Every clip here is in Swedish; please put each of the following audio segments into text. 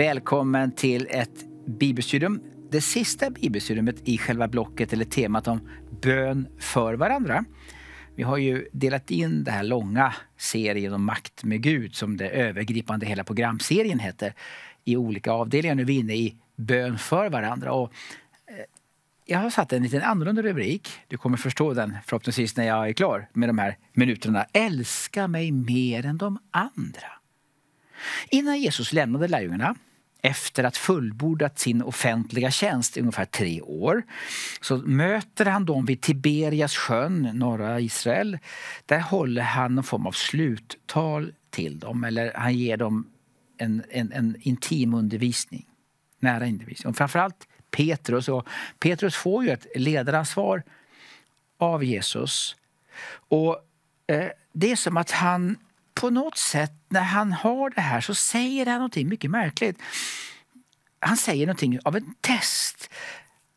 Välkommen till ett bibelstudium. Det sista bibelstudiumet i själva blocket eller temat om bön för varandra. Vi har ju delat in den här långa serien om makt med Gud som det övergripande hela programserien heter i olika avdelningar. Nu är vi inne i bön för varandra. Och eh, jag har satt en liten annorlunda rubrik. Du kommer förstå den förhoppningsvis när jag är klar med de här minuterna. Älska mig mer än de andra. Innan Jesus lämnade lärjungarna efter att fullbordat sin offentliga tjänst i ungefär tre år. Så möter han dem vid Tiberias sjön, norra Israel. Där håller han någon form av sluttal till dem, eller han ger dem en, en, en intim undervisning. Nära undervisning. Och framförallt Petrus. Och Petrus får ju ett ledaransvar av Jesus. Och eh, Det är som att han på något sätt när han har det här så säger han någonting mycket märkligt. Han säger någonting av ett test.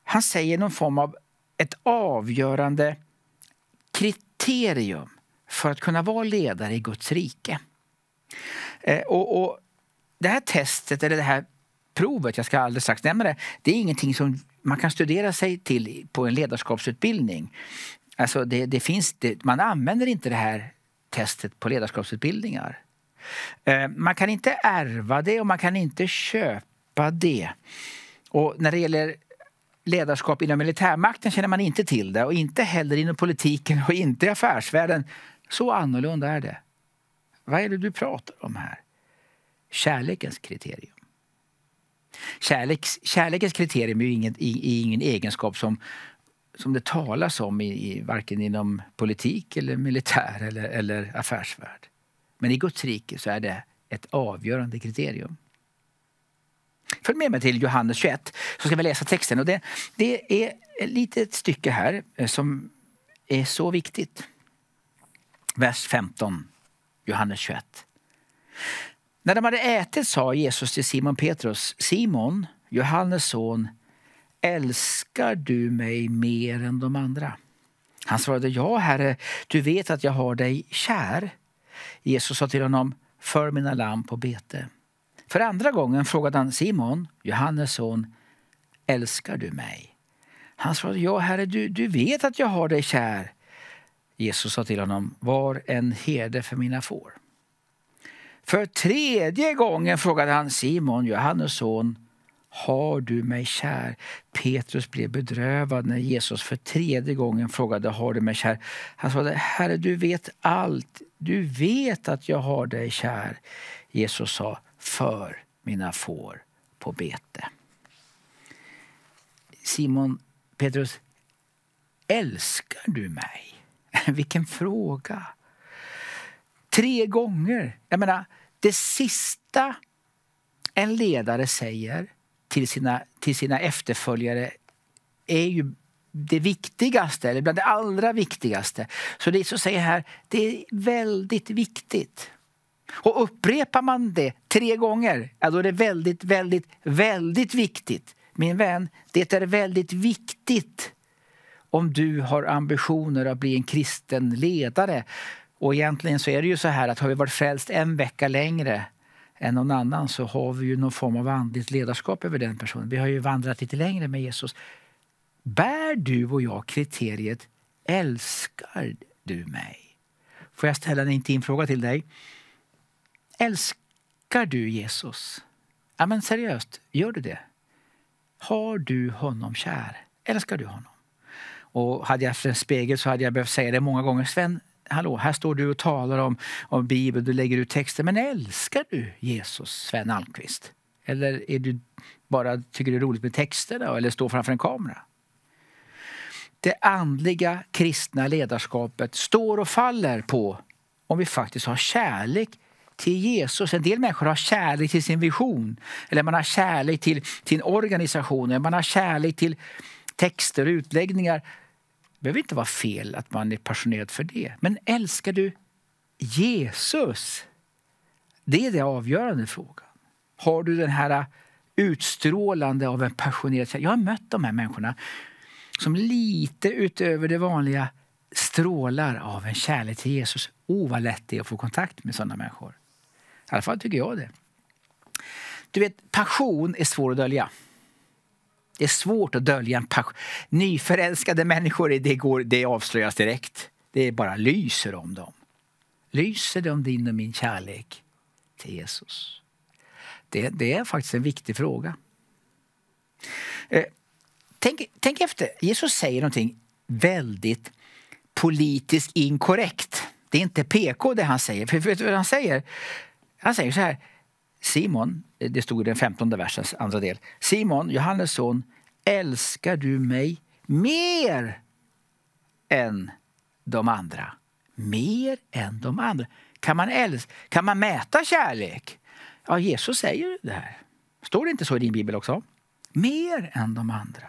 Han säger någon form av ett avgörande kriterium för att kunna vara ledare i Guds rike. Eh, och, och Det här testet, eller det här provet, jag ska alldeles strax nämna det, det är ingenting som man kan studera sig till på en ledarskapsutbildning. Alltså det, det finns, det, man använder inte det här testet på ledarskapsutbildningar. Eh, man kan inte ärva det och man kan inte köpa det. Och när det gäller ledarskap inom militärmakten känner man inte till det och inte heller inom politiken och inte i affärsvärlden. Så annorlunda är det. Vad är det du pratar om här? Kärlekens kriterium. Kärleks, kärlekens kriterium är ju ingen, är ingen egenskap som som det talas om i, i, varken inom politik, eller militär eller, eller affärsvärld. Men i Guds rike så är det ett avgörande kriterium. Följ med mig till Johannes 21, så ska vi läsa texten. Och det, det är ett litet stycke här eh, som är så viktigt. Vers 15, Johannes 21. När de hade ätit sa Jesus till Simon Petrus, Simon, Johannes son, Älskar du mig mer än de andra? Han svarade, ja herre, du vet att jag har dig kär. Jesus sa till honom, för mina lamm på bete. För andra gången frågade han Simon, Johannes son, älskar du mig? Han svarade, ja herre, du, du vet att jag har dig kär. Jesus sa till honom, var en herde för mina får. För tredje gången frågade han Simon, Johannes son, har du mig kär? Petrus blev bedrövad när Jesus för tredje gången frågade har du mig kär. Han svarade Herre, du vet allt. Du vet att jag har dig kär. Jesus sa för mina får på bete. Simon Petrus, älskar du mig? Vilken fråga! Tre gånger. Jag menar, det sista en ledare säger till sina, till sina efterföljare är ju det viktigaste, eller bland det allra viktigaste. Så det som säger här, det är väldigt viktigt. Och upprepar man det tre gånger, ja, då är det väldigt, väldigt, väldigt viktigt. Min vän, det är väldigt viktigt om du har ambitioner att bli en kristen ledare. Och egentligen så är det ju så här att har vi varit frälst en vecka längre än någon annan så har vi ju någon form av andligt ledarskap över den personen. Vi har ju vandrat lite längre med Jesus. Bär du och jag kriteriet älskar du mig? Får jag ställa en intim fråga till dig? Älskar du Jesus? Ja, men seriöst, gör du det? Har du honom kär? Älskar du honom? Och hade jag haft en spegel så hade jag behövt säga det många gånger. Sven, hallå, här står du och talar om, om Bibeln, du lägger ut texter. Men älskar du Jesus, Sven Almqvist? Eller är du bara, tycker det är roligt med texterna eller står framför en kamera? Det andliga kristna ledarskapet står och faller på om vi faktiskt har kärlek till Jesus. En del människor har kärlek till sin vision, eller man har kärlek till sin organisation, man har kärlek till texter och utläggningar behöver inte vara fel att man är passionerad för det. Men älskar du Jesus? Det är den avgörande frågan. Har du den här utstrålande av en passionerad Jag har mött de här människorna som lite utöver det vanliga strålar av en kärlek till Jesus. O, oh, vad lätt det är att få kontakt med sådana människor. I alla fall tycker jag det. Du vet, passion är svår att dölja. Det är svårt att dölja en passion. Nyförälskade människor, det, går, det avslöjas direkt. Det bara lyser om dem. Lyser det om din och min kärlek till Jesus? Det, det är faktiskt en viktig fråga. Eh, tänk, tänk efter. Jesus säger någonting väldigt politiskt inkorrekt. Det är inte PK det han säger. För vet du vad han säger? Han säger så här. Simon, eh, det stod i den femtonde versens andra del. Simon, Johannes son, älskar du mig mer än de andra? Mer än de andra? Kan man, älska, kan man mäta kärlek? Ja, Jesus säger det här. Står det inte så i din bibel också? Mer än de andra.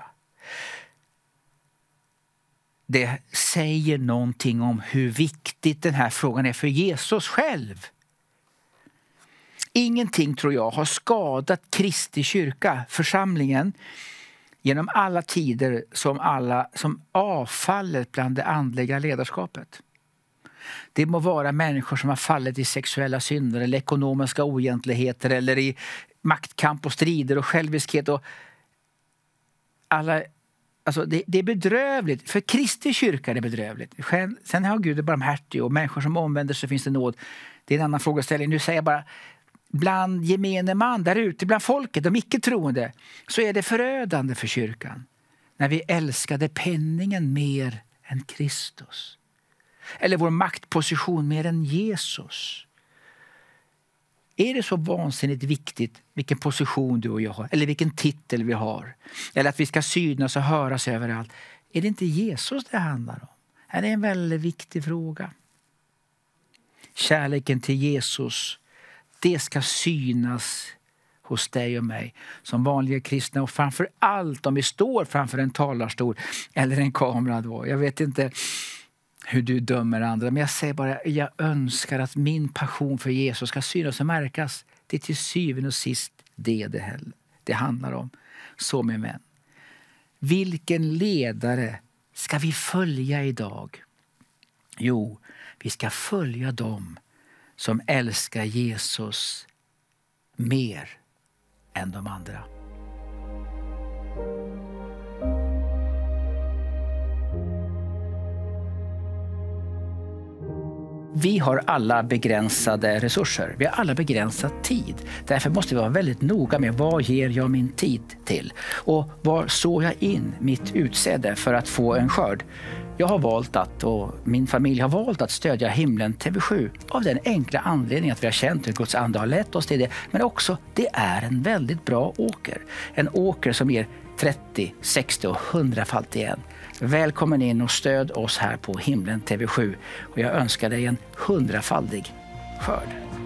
Det säger någonting om hur viktigt den här frågan är för Jesus själv. Ingenting tror jag har skadat Kristi kyrka, församlingen genom alla tider som, alla, som avfallet bland det andliga ledarskapet. Det må vara människor som har fallit i sexuella synder eller ekonomiska oegentligheter eller i maktkamp och strider och själviskhet. Och alla, alltså det, det är bedrövligt. För Kristi kyrka är det bedrövligt. Sen har Gud barmhärtig och människor som omvänder sig finns det nåd. Det är en annan frågeställning. Nu säger jag bara bland gemene man där ute, bland folket, de icke troende så är det förödande för kyrkan när vi älskade penningen mer än Kristus eller vår maktposition mer än Jesus. Är det så vansinnigt viktigt vilken position du och jag har eller vilken titel vi har eller att vi ska synas och höras överallt? Är det inte Jesus det handlar om? Det är en väldigt viktig fråga. Kärleken till Jesus det ska synas hos dig och mig som vanliga kristna och framför allt om vi står framför en talarstol eller en kamera. Då. Jag vet inte hur du dömer andra, men jag säger bara jag önskar att min passion för Jesus ska synas och märkas. Det är till syvende och sist det det, det handlar om. Så min vän, vilken ledare ska vi följa idag? Jo, vi ska följa dem som älskar Jesus mer än de andra. Vi har alla begränsade resurser. Vi har alla begränsad tid. Därför måste vi vara väldigt noga med vad ger jag min tid till? Och var sår jag in mitt utsäde för att få en skörd? Jag har valt att, och min familj har valt att stödja Himlen TV7 av den enkla anledningen att vi har känt hur Guds ande har lett oss till det. Men också, det är en väldigt bra åker. En åker som ger 30, 60 och 100-fallt igen. Välkommen in och stöd oss här på Himlen TV7. Och jag önskar dig en hundrafaldig skörd.